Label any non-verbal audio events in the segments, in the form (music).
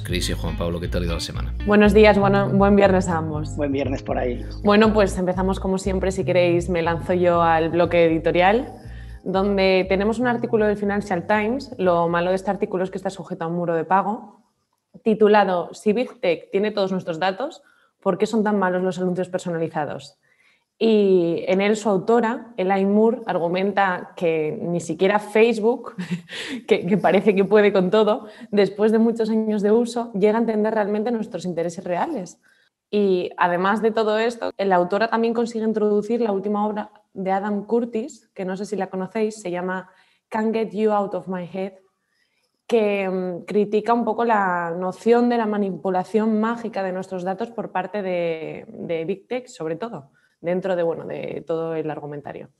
Crisis y Juan Pablo. ¿Qué tal ha ido la semana? Buenos días, bueno, buen viernes a ambos. Buen viernes por ahí. Bueno, pues empezamos como siempre. Si queréis, me lanzo yo al bloque editorial, donde tenemos un artículo del Financial Times. Lo malo de este artículo es que está sujeto a un muro de pago, titulado Si Big Tech tiene todos nuestros datos, ¿por qué son tan malos los anuncios personalizados? Y en él su autora, Elaine Moore, argumenta que ni siquiera Facebook, (laughs) que, parece que puede con todo, después de muchos años de uso, llega a entender realmente nuestros intereses reales. Y además de todo esto, la autora también consigue introducir la última obra de Adam Curtis, que no sé si la conocéis, se llama Can't Get You Out of My Head, que mm, critica un poco la noción de la manipulación mágica de nuestros datos por parte de, de Big Tech, sobre todo dentro de, bueno, de todo el argumentario.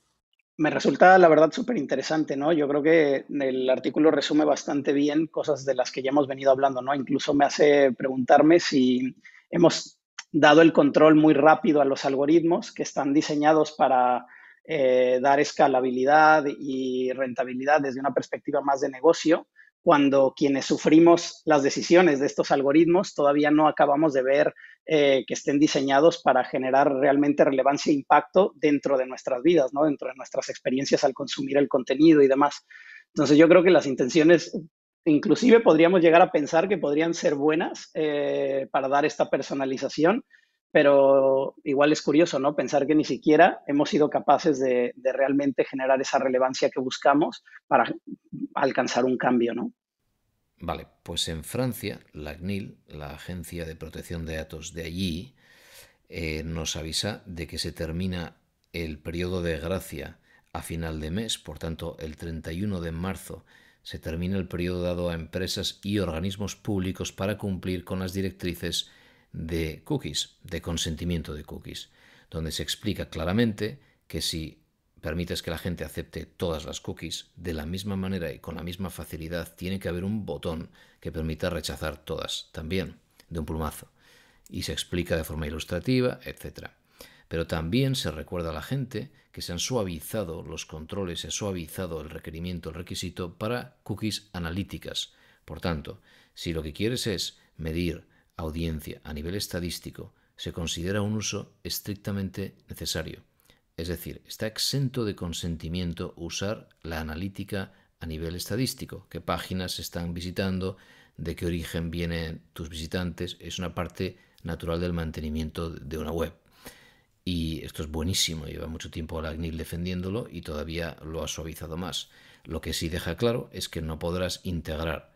Me resulta, la verdad, súper interesante, ¿no? Yo creo que el artículo resume bastante bien cosas de las que ya hemos venido hablando, ¿no? Incluso me hace preguntarme si hemos dado el control muy rápido a los algoritmos que están diseñados para eh, dar escalabilidad y rentabilidad desde una perspectiva más de negocio, cuando quienes sufrimos las decisiones de estos algoritmos todavía no acabamos de ver eh, que estén diseñados para generar realmente relevancia e impacto dentro de nuestras vidas, ¿no? dentro de nuestras experiencias al consumir el contenido y demás. Entonces yo creo que las intenciones, inclusive podríamos llegar a pensar que podrían ser buenas eh, para dar esta personalización, pero igual es curioso, ¿no? Pensar que ni siquiera hemos sido capaces de, realmente generar esa relevancia que buscamos para alcanzar un cambio, ¿no? Vale, pues en Francia, la CNIL, la Agencia de Protección de Datos de allí, eh, nos avisa de que se termina el periodo de gracia a final de mes, por tanto, el 31 de marzo se termina el periodo dado a empresas y organismos públicos para cumplir con las directrices de cookies, de consentimiento de cookies, donde se explica claramente que si permites que la gente acepte todas las cookies, de la misma manera y con la misma facilidad tiene que haber un botón que permita rechazar todas también, de un plumazo. Y se explica de forma ilustrativa, etc. Pero también se recuerda a la gente que se han suavizado los controles, se ha suavizado el requerimiento, el requisito para cookies analíticas. Por tanto, si lo que quieres es medir audiencia a nivel estadístico se considera un uso estrictamente necesario, es decir, está exento de consentimiento usar la analítica a nivel estadístico, qué páginas están visitando, de qué origen vienen tus visitantes, es una parte natural del mantenimiento de una web. Y esto es buenísimo, lleva mucho tiempo la ACNIL defendiéndolo y todavía lo ha suavizado más. Lo que sí deja claro es que no podrás integrar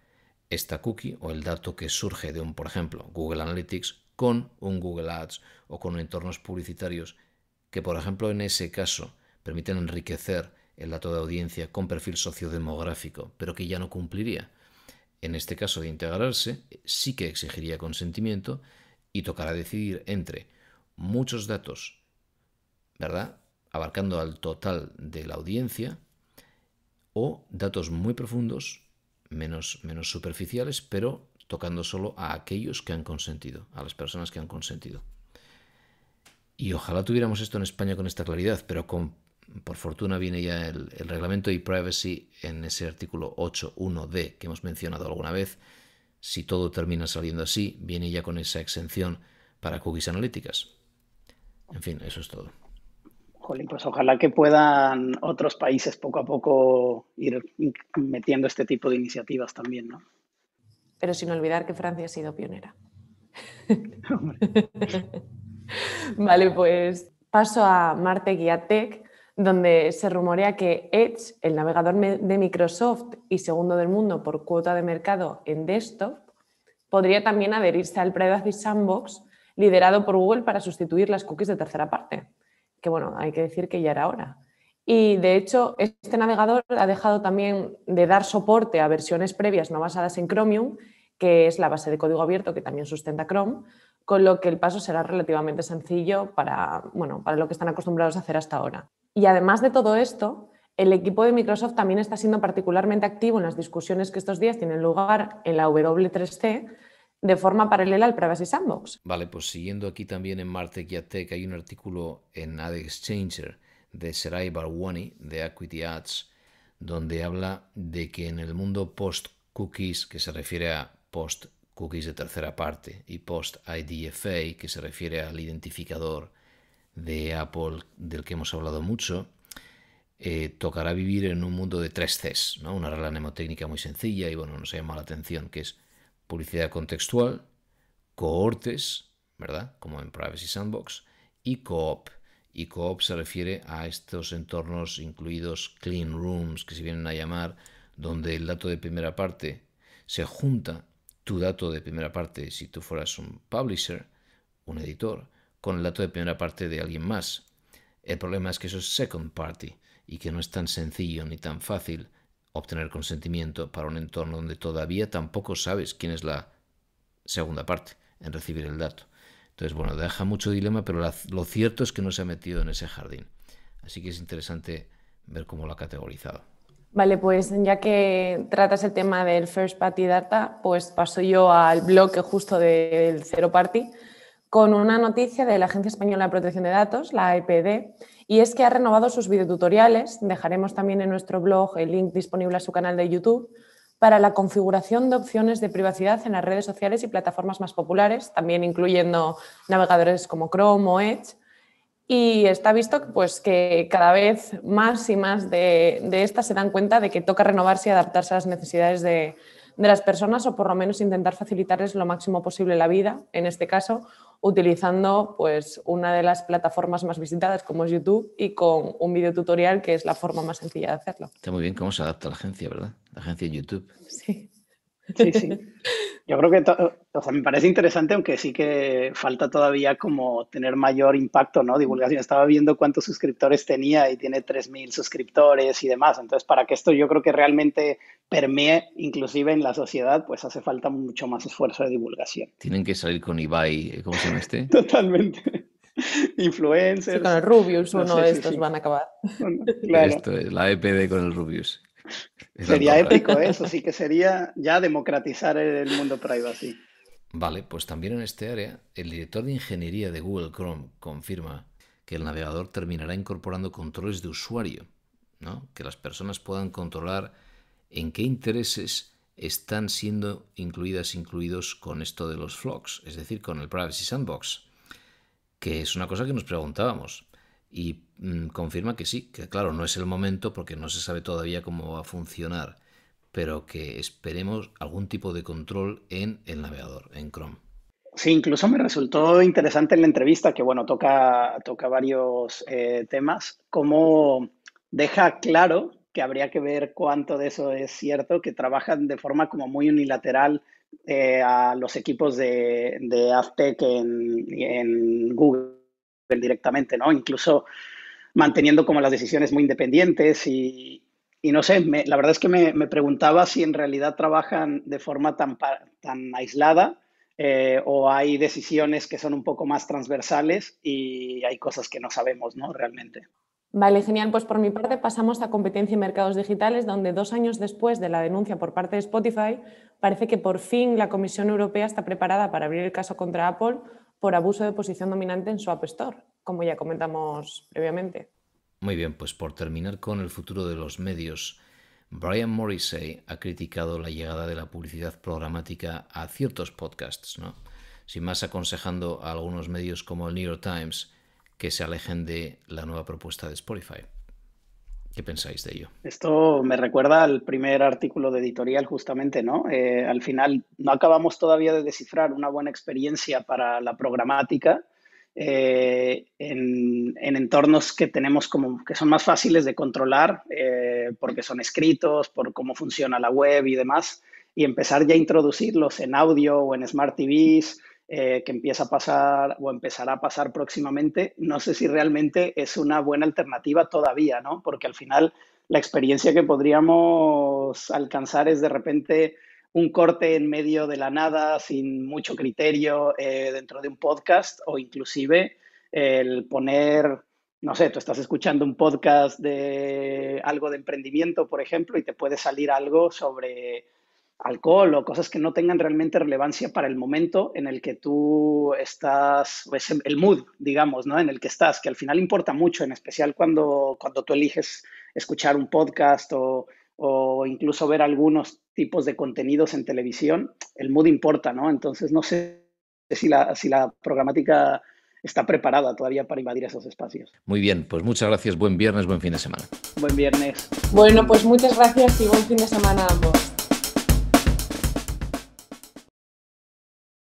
esta cookie o el dato que surge de un, por ejemplo, Google Analytics con un Google Ads o con entornos publicitarios que, por ejemplo, en ese caso permiten enriquecer el dato de audiencia con perfil sociodemográfico, pero que ya no cumpliría. En este caso de integrarse, sí que exigiría consentimiento y tocará decidir entre muchos datos, ¿verdad? Abarcando al total de la audiencia o datos muy profundos menos, superficiales, pero tocando solo a aquellos que han consentido, a las personas que han consentido. Y ojalá tuviéramos esto en España con esta claridad, pero con, por fortuna viene ya el, reglamento de privacy en ese artículo 8.1d que hemos mencionado alguna vez. Si todo termina saliendo así, viene ya con esa exención para cookies analíticas. En fin, eso es todo pues ojalá que puedan otros países poco a poco ir metiendo este tipo de iniciativas también, ¿no? Pero sin olvidar que Francia ha sido pionera. (laughs) vale, pues paso a Marte Guiatec, donde se rumorea que Edge, el navegador de Microsoft y segundo del mundo por cuota de mercado en desktop, podría también adherirse al Privacy Sandbox liderado por Google para sustituir las cookies de tercera parte que bueno, hay que decir que ya era hora. Y de hecho, este navegador ha dejado también de dar soporte a versiones previas no basadas en Chromium, que es la base de código abierto que también sustenta Chrome, con lo que el paso será relativamente sencillo para, para lo que están acostumbrados a hacer hasta ahora. Y además de todo esto, el equipo de Microsoft también está siendo particularmente activo en las discusiones que estos días tienen lugar en la W3C de forma paralela al Privacy Sandbox. Vale, pues siguiendo aquí también en Martech y hay un artículo en Ad Exchanger de Serai Barwani de Equity Ads donde habla de que en el mundo post-cookies, que se refiere a post-cookies de tercera parte, y post-IDFA, que se refiere al identificador de Apple del que hemos hablado mucho, eh, tocará vivir en un mundo de tres Cs, ¿no? una regla mnemotécnica muy sencilla y bueno, nos llama la atención, que es publicidad contextual, cohortes, ¿verdad? Como en Privacy Sandbox, y coop. Y coop se refiere a estos entornos incluidos clean rooms que se vienen a llamar, donde el dato de primera parte se junta, tu dato de primera parte, si tú fueras un publisher, un editor, con el dato de primera parte de alguien más. El problema es que eso es second party y que no es tan sencillo ni tan fácil obtener consentimiento para un entorno donde todavía tampoco sabes quién es la segunda parte en recibir el dato. Entonces, bueno, deja mucho dilema, pero lo cierto es que no se ha metido en ese jardín. Así que es interesante ver cómo lo ha categorizado. Vale, pues ya que tratas el tema del First Party Data, pues paso yo al bloque justo del Zero Party con una noticia de la Agencia Española de Protección de Datos, la EPD, y es que ha renovado sus videotutoriales, dejaremos también en nuestro blog el link disponible a su canal de YouTube, para la configuración de opciones de privacidad en las redes sociales y plataformas más populares, también incluyendo navegadores como Chrome o Edge. Y está visto pues, que cada vez más y más de, de estas se dan cuenta de que toca renovarse y adaptarse a las necesidades de, de las personas o por lo menos intentar facilitarles lo máximo posible la vida, en este caso, utilizando pues, una de las plataformas más visitadas como es YouTube y con un video tutorial que es la forma más sencilla de hacerlo. Está muy bien cómo se adapta la agencia, ¿verdad? La agencia en YouTube. Sí. Sí, sí. (laughs) Yo creo que, o sea, me parece interesante, aunque sí que falta todavía como tener mayor impacto, ¿no? Divulgación. Estaba viendo cuántos suscriptores tenía y tiene 3.000 suscriptores y demás. Entonces, para que esto yo creo que realmente permee inclusive en la sociedad, pues hace falta mucho más esfuerzo de divulgación. Tienen que salir con Ibai, eh, ¿cómo se llama este? (laughs) Totalmente. Influencers. con el Rubius, uno de estos van a acabar. Esto es la EPD con el Rubius. Sería épico eso, sí que sería ya democratizar el mundo privacy. Vale, pues también en este área, el director de ingeniería de Google Chrome confirma que el navegador terminará incorporando controles de usuario, ¿no? que las personas puedan controlar en qué intereses están siendo incluidas, incluidos con esto de los flocks, es decir, con el Privacy Sandbox, que es una cosa que nos preguntábamos y mm, confirma que sí, que claro, no es el momento porque no se sabe todavía cómo va a funcionar, pero que esperemos algún tipo de control en el navegador, en Chrome. Sí, incluso me resultó interesante en la entrevista, que bueno, toca, toca varios eh, temas, cómo deja claro que habría que ver cuánto de eso es cierto, que trabajan de forma como muy unilateral eh, a los equipos de, de Aztec en Google directamente, ¿no? Incluso manteniendo como las decisiones muy independientes y, no sé, la verdad es que me, me, preguntaba si en realidad trabajan de forma tan, tan aislada eh, o hay decisiones que son un poco más transversales y hay cosas que no sabemos, ¿no? Realmente. Vale, genial. Pues por mi parte pasamos a competencia y mercados digitales, donde dos años después de la denuncia por parte de Spotify, parece que por fin la Comisión Europea está preparada para abrir el caso contra Apple por abuso de posición dominante en su App Store, como ya comentamos previamente. Muy bien, pues por terminar con el futuro de los medios, Brian Morrissey ha criticado la llegada de la publicidad programática a ciertos podcasts, ¿no? sin más aconsejando a algunos medios como el New York Times que se alejen de la nueva propuesta de Spotify. ¿Qué pensáis de ello? Esto me recuerda al primer artículo de editorial justamente, ¿no? Eh, al final no acabamos todavía de descifrar una buena experiencia para la programática eh, en, entornos que tenemos como que son más fáciles de controlar eh, porque son escritos, por cómo funciona la web y demás, y empezar ya a introducirlos en audio o en smart TVs eh, que empieza a pasar o empezará a pasar próximamente, no sé si realmente es una buena alternativa todavía, ¿no? Porque al final la experiencia que podríamos alcanzar es de repente un corte en medio de la nada, sin mucho criterio, eh, dentro de un podcast o inclusive el poner, no sé, tú estás escuchando un podcast de algo de emprendimiento, por ejemplo, y te puede salir algo sobre alcohol o cosas que no tengan realmente relevancia para el momento en el que tú estás, pues, el mood, digamos, ¿no? En el que estás, que al final importa mucho, en especial cuando, cuando tú eliges escuchar un podcast o, incluso ver algunos tipos de contenidos en televisión, el mood importa, ¿no? Entonces no sé si la, si la programática está preparada todavía para invadir esos espacios. Muy bien, pues muchas gracias, buen viernes, buen fin de semana. Buen viernes. Bueno, pues muchas gracias y buen fin de semana a vos.